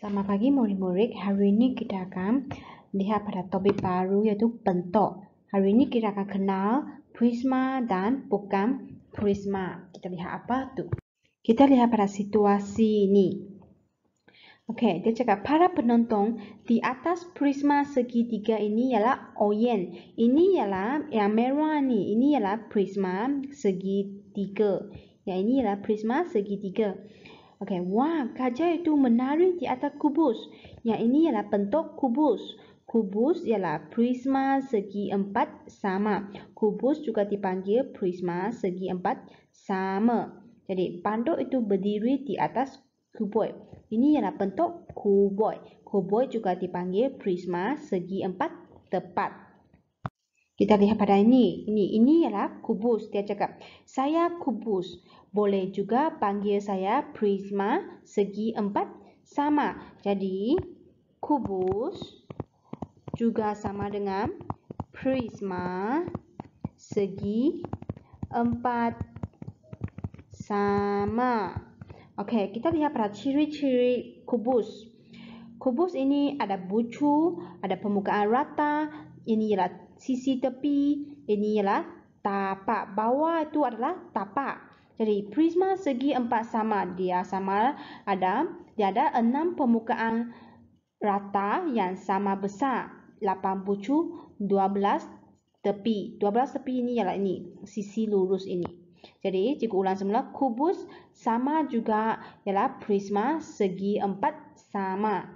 Selamat pagi murid-murid. Hari ini kita akan lihat pada topik baru yaitu bentuk. Hari ini kita akan kenal prisma dan bukan prisma. Kita lihat apa tu? Kita lihat pada situasi ini. Okey, dia cakap para penonton di atas prisma segitiga ini ialah oyen. Ini ialah yang merah ni. Ini ialah prisma segitiga. Ya, ini ialah prisma segitiga. Okay, wah, gajah itu menari di atas kubus. Yang ini ialah bentuk kubus. Kubus ialah prisma segi empat sama. Kubus juga dipanggil prisma segi empat sama. Jadi, pandu itu berdiri di atas kuboid. Ini ialah bentuk kuboid. Kuboid juga dipanggil prisma segi empat tepat. Kita lihat pada ini. Ini ini ialah kubus. Dia cakap, saya kubus. Boleh juga panggil saya prisma segi empat sama. Jadi, kubus juga sama dengan prisma segi empat sama. Okey, kita lihat pada ciri-ciri kubus. Kubus ini ada bucu, ada permukaan rata. Ini ialah sisi tepi ini eh, ialah tapak. Bawah itu adalah tapak. Jadi prisma segi empat sama dia sama ada dia ada enam permukaan rata yang sama besar. 8 bucu 12 tepi. 12 tepi ini ialah ini sisi lurus ini. Jadi cikgu ulang semula kubus sama juga ialah prisma segi empat sama.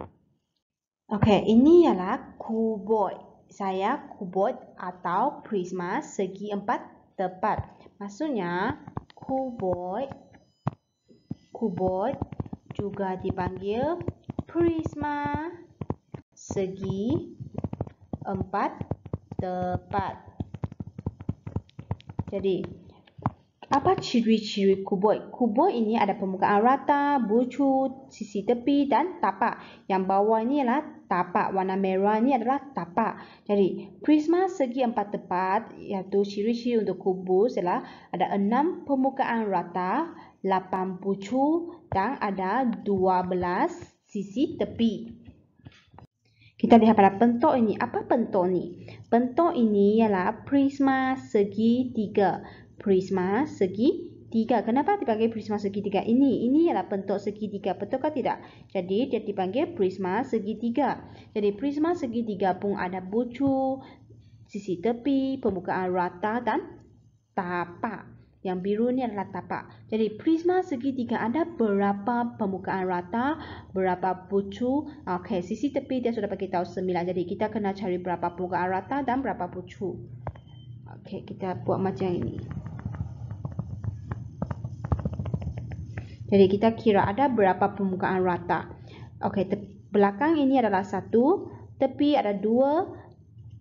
Okey, ini ialah kuboid saya kubot atau prisma segi empat tepat. Maksudnya kuboid kuboid juga dipanggil prisma segi empat tepat. Jadi apa ciri-ciri kuboid? Kuboid ini ada permukaan rata, bucu, sisi tepi dan tapak. Yang bawah ini adalah tapak warna merah ni adalah tapak. Jadi prisma segi empat tepat iaitu ciri-ciri untuk kubus ialah ada enam permukaan rata, lapan pucu dan ada dua belas sisi tepi. Kita lihat pada bentuk ini. Apa bentuk ni? Bentuk ini ialah prisma segi tiga. Prisma segi segitiga. Kenapa dipanggil prisma segitiga ini? Ini adalah bentuk segitiga, betulkah tidak? Jadi dia dipanggil prisma segitiga. Jadi prisma segitiga pun ada bucu, sisi tepi, permukaan rata dan tapak. Yang biru ni adalah tapak. Jadi prisma segitiga ada berapa permukaan rata, berapa bucu. Okey, sisi tepi dia sudah bagi tahu 9. Jadi kita kena cari berapa permukaan rata dan berapa bucu. Okey, kita buat macam ini. Jadi kita kira ada berapa permukaan rata. Okey, belakang ini adalah satu, tepi ada dua,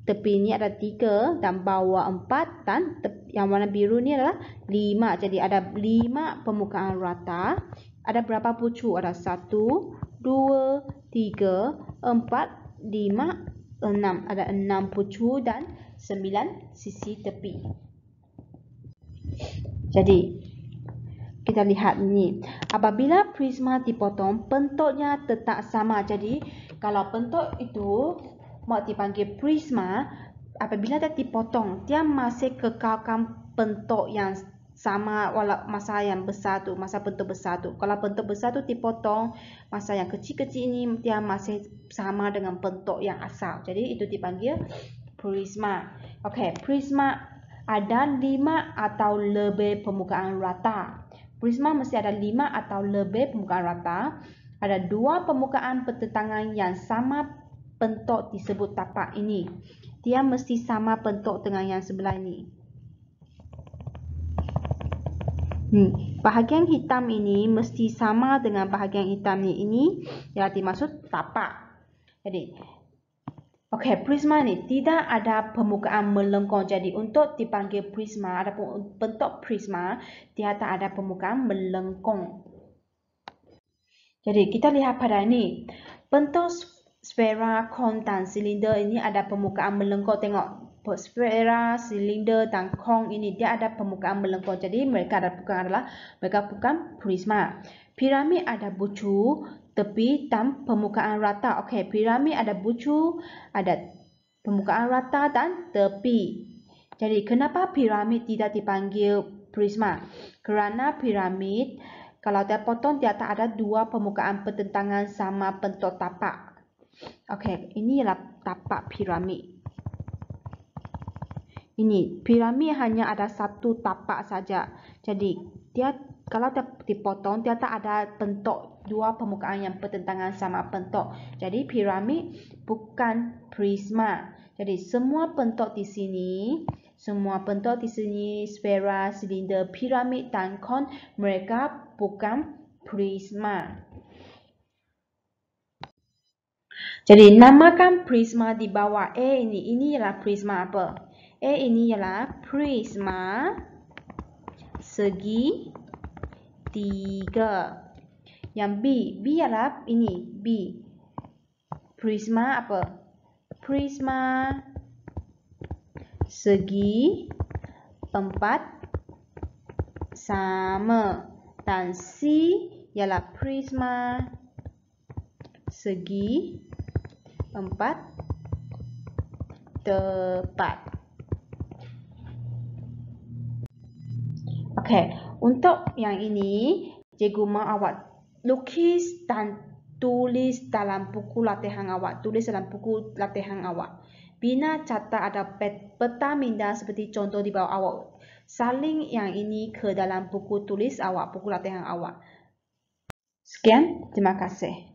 tepi ini ada tiga dan bawah empat dan yang warna biru ni adalah lima. Jadi ada lima permukaan rata. Ada berapa pucu? Ada satu, dua, tiga, empat, lima, enam. Ada enam pucu dan sembilan sisi tepi. Jadi kita lihat ni. Apabila prisma dipotong, bentuknya tetap sama. Jadi, kalau bentuk itu mau dipanggil prisma, apabila dia dipotong, dia masih kekalkan bentuk yang sama walau masa yang besar tu, masa bentuk besar tu. Kalau bentuk besar tu dipotong, masa yang kecil-kecil ini dia masih sama dengan bentuk yang asal. Jadi itu dipanggil prisma. Okey, prisma ada lima atau lebih permukaan rata prisma mesti ada lima atau lebih permukaan rata. Ada dua permukaan pertentangan yang sama bentuk disebut tapak ini. Dia mesti sama bentuk dengan yang sebelah ini. Hmm, bahagian hitam ini mesti sama dengan bahagian hitam ini. Ia dimaksud tapak. Jadi, Okey, prisma ni tidak ada permukaan melengkung. Jadi untuk dipanggil prisma ataupun bentuk prisma, dia tak ada permukaan melengkung. Jadi kita lihat pada ini. Bentuk sfera kon dan silinder ini ada permukaan melengkung. Tengok, sfera, silinder dan kon ini dia ada permukaan melengkung. Jadi mereka bukan adalah mereka bukan prisma. Piramid ada bucu, tepi dan permukaan rata. Okey, piramid ada bucu, ada permukaan rata dan tepi. Jadi, kenapa piramid tidak dipanggil prisma? Kerana piramid, kalau dia potong, dia tak ada dua permukaan pertentangan sama bentuk tapak. Okey, ini adalah tapak piramid. Ini, piramid hanya ada satu tapak saja. Jadi, dia kalau dia dipotong dia tak ada bentuk dua permukaan yang bertentangan sama bentuk jadi piramid bukan prisma jadi semua bentuk di sini semua bentuk di sini sfera silinder piramid dan cone mereka bukan prisma jadi namakan prisma di bawah A ini ini ialah prisma apa A ini ialah prisma segi tiga. Yang B, B adalah ini, B. Prisma apa? Prisma segi empat sama. Dan C ialah prisma segi empat tepat. Okay, untuk yang ini, cikgu mahu awak lukis dan tulis dalam buku latihan awak. Tulis dalam buku latihan awak. Bina catat ada peta minda seperti contoh di bawah awak. Saling yang ini ke dalam buku tulis awak, buku latihan awak. Sekian, terima kasih.